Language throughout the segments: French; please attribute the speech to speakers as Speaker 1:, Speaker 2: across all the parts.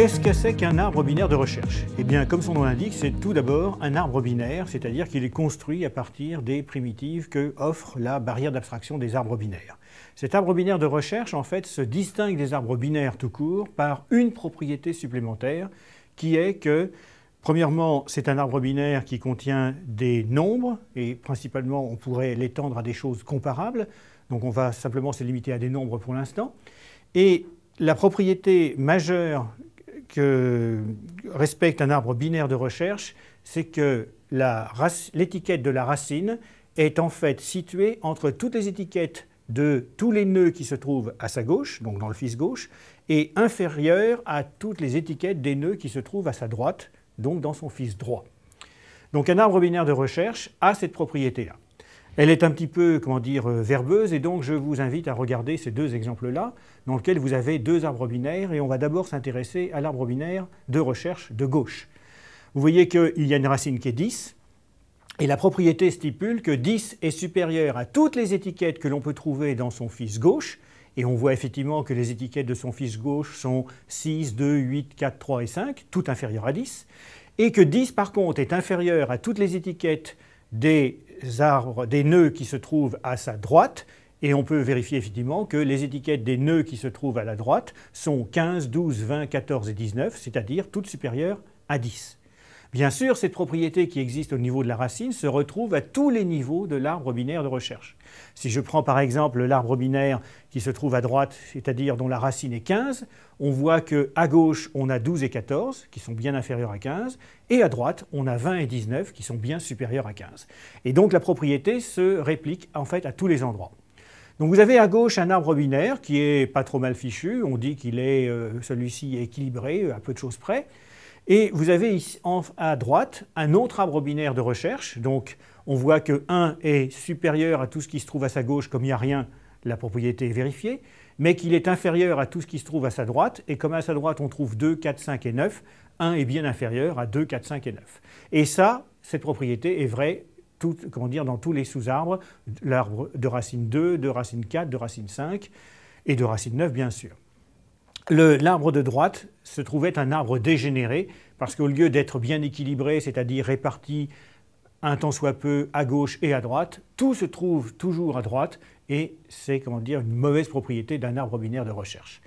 Speaker 1: Qu'est-ce que c'est qu'un arbre binaire de recherche Eh bien, comme son nom l'indique, c'est tout d'abord un arbre binaire, c'est-à-dire qu'il est construit à partir des primitives que offre la barrière d'abstraction des arbres binaires. Cet arbre binaire de recherche, en fait, se distingue des arbres binaires tout court par une propriété supplémentaire, qui est que Premièrement, c'est un arbre binaire qui contient des nombres, et principalement on pourrait l'étendre à des choses comparables, donc on va simplement se limiter à des nombres pour l'instant. Et la propriété majeure que respecte un arbre binaire de recherche, c'est que l'étiquette de la racine est en fait située entre toutes les étiquettes de tous les nœuds qui se trouvent à sa gauche, donc dans le fils gauche, et inférieure à toutes les étiquettes des nœuds qui se trouvent à sa droite, donc dans son fils droit. Donc un arbre binaire de recherche a cette propriété-là. Elle est un petit peu, comment dire, euh, verbeuse, et donc je vous invite à regarder ces deux exemples-là, dans lesquels vous avez deux arbres binaires, et on va d'abord s'intéresser à l'arbre binaire de recherche de gauche. Vous voyez qu'il y a une racine qui est 10, et la propriété stipule que 10 est supérieure à toutes les étiquettes que l'on peut trouver dans son fils gauche, et on voit effectivement que les étiquettes de son fils gauche sont 6, 2, 8, 4, 3 et 5, toutes inférieures à 10, et que 10 par contre est inférieur à toutes les étiquettes des arbres, des nœuds qui se trouvent à sa droite, et on peut vérifier effectivement que les étiquettes des nœuds qui se trouvent à la droite sont 15, 12, 20, 14 et 19, c'est-à-dire toutes supérieures à 10. Bien sûr, cette propriété qui existe au niveau de la racine se retrouve à tous les niveaux de l'arbre binaire de recherche. Si je prends par exemple l'arbre binaire qui se trouve à droite, c'est-à-dire dont la racine est 15, on voit que à gauche, on a 12 et 14 qui sont bien inférieurs à 15 et à droite, on a 20 et 19 qui sont bien supérieurs à 15. Et donc la propriété se réplique en fait à tous les endroits. Donc vous avez à gauche un arbre binaire qui est pas trop mal fichu, on dit qu'il est euh, celui-ci équilibré euh, à peu de choses près. Et vous avez ici, à droite un autre arbre binaire de recherche. Donc on voit que 1 est supérieur à tout ce qui se trouve à sa gauche, comme il n'y a rien, la propriété est vérifiée, mais qu'il est inférieur à tout ce qui se trouve à sa droite, et comme à sa droite on trouve 2, 4, 5 et 9, 1 est bien inférieur à 2, 4, 5 et 9. Et ça, cette propriété est vraie dire, dans tous les sous-arbres, l'arbre de racine 2, de racine 4, de racine 5 et de racine 9 bien sûr. L'arbre de droite se trouvait un arbre dégénéré, parce qu'au lieu d'être bien équilibré, c'est-à-dire réparti un temps soit peu à gauche et à droite, tout se trouve toujours à droite, et c'est comment dire une mauvaise propriété d'un arbre binaire de recherche.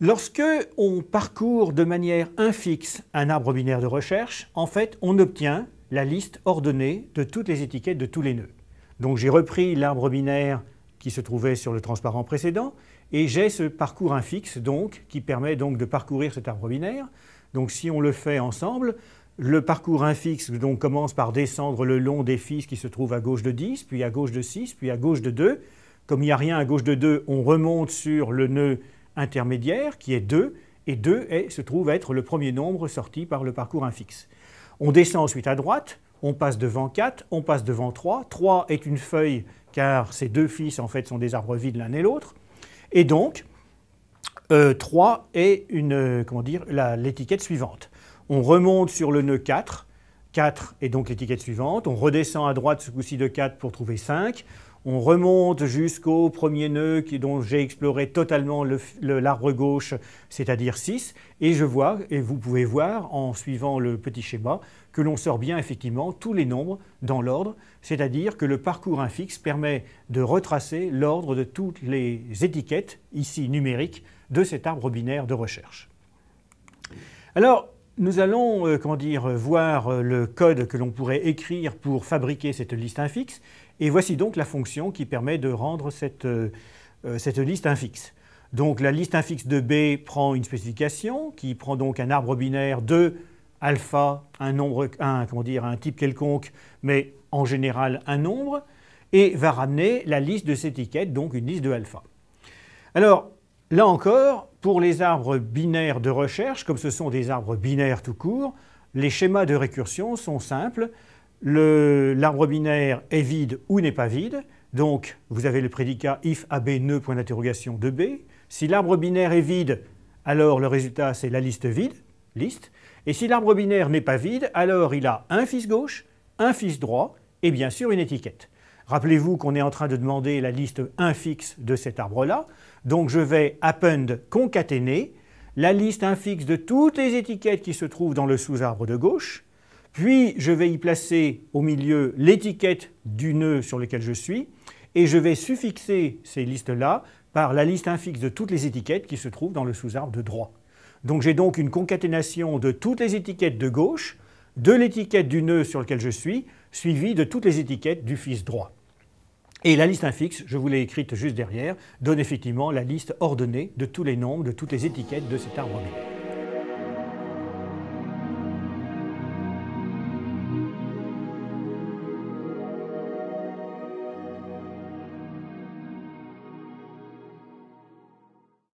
Speaker 1: Lorsque on parcourt de manière infixe un arbre binaire de recherche, en fait, on obtient la liste ordonnée de toutes les étiquettes de tous les nœuds. Donc j'ai repris l'arbre binaire qui se trouvait sur le transparent précédent, et j'ai ce parcours infixe donc qui permet donc de parcourir cet arbre binaire. Donc si on le fait ensemble, le parcours infixe donc, commence par descendre le long des fils qui se trouvent à gauche de 10, puis à gauche de 6, puis à gauche de 2. Comme il n'y a rien à gauche de 2, on remonte sur le nœud intermédiaire qui est 2, et 2 se trouve être le premier nombre sorti par le parcours infixe. On descend ensuite à droite, on passe devant 4, on passe devant 3. 3 est une feuille car ces deux fils en fait sont des arbres vides l'un et l'autre. Et donc, 3 euh, est une, euh, comment dire, l'étiquette suivante. On remonte sur le nœud 4, 4 est donc l'étiquette suivante, on redescend à droite ce coup-ci de 4 pour trouver 5, on remonte jusqu'au premier nœud dont j'ai exploré totalement l'arbre gauche, c'est-à-dire 6, et je vois, et vous pouvez voir en suivant le petit schéma, que l'on sort bien effectivement tous les nombres dans l'ordre, c'est-à-dire que le parcours infixe permet de retracer l'ordre de toutes les étiquettes, ici numériques, de cet arbre binaire de recherche. Alors, nous allons euh, dire, voir euh, le code que l'on pourrait écrire pour fabriquer cette liste infixe, et voici donc la fonction qui permet de rendre euh, euh, cette, liste infixe. Donc la liste infixe de B prend une spécification qui prend donc un arbre binaire de alpha, un nombre, un, un type quelconque, mais en général un nombre, et va ramener la liste de cette étiquettes, donc une liste de alpha. Alors là encore, pour les arbres binaires de recherche, comme ce sont des arbres binaires tout court, les schémas de récursion sont simples l'arbre binaire est vide ou n'est pas vide. Donc, vous avez le prédicat if ab ne point d'interrogation de b. Si l'arbre binaire est vide, alors le résultat c'est la liste vide, liste. Et si l'arbre binaire n'est pas vide, alors il a un fils gauche, un fils droit et bien sûr une étiquette. Rappelez-vous qu'on est en train de demander la liste infixe de cet arbre-là. Donc je vais append concaténer la liste infixe de toutes les étiquettes qui se trouvent dans le sous-arbre de gauche puis je vais y placer au milieu l'étiquette du nœud sur lequel je suis et je vais suffixer ces listes-là par la liste infixe de toutes les étiquettes qui se trouvent dans le sous-arbre de droit. Donc j'ai donc une concaténation de toutes les étiquettes de gauche, de l'étiquette du nœud sur lequel je suis, suivie de toutes les étiquettes du fils droit. Et la liste infixe, je vous l'ai écrite juste derrière, donne effectivement la liste ordonnée de tous les nombres, de toutes les étiquettes de cet arbre binaire.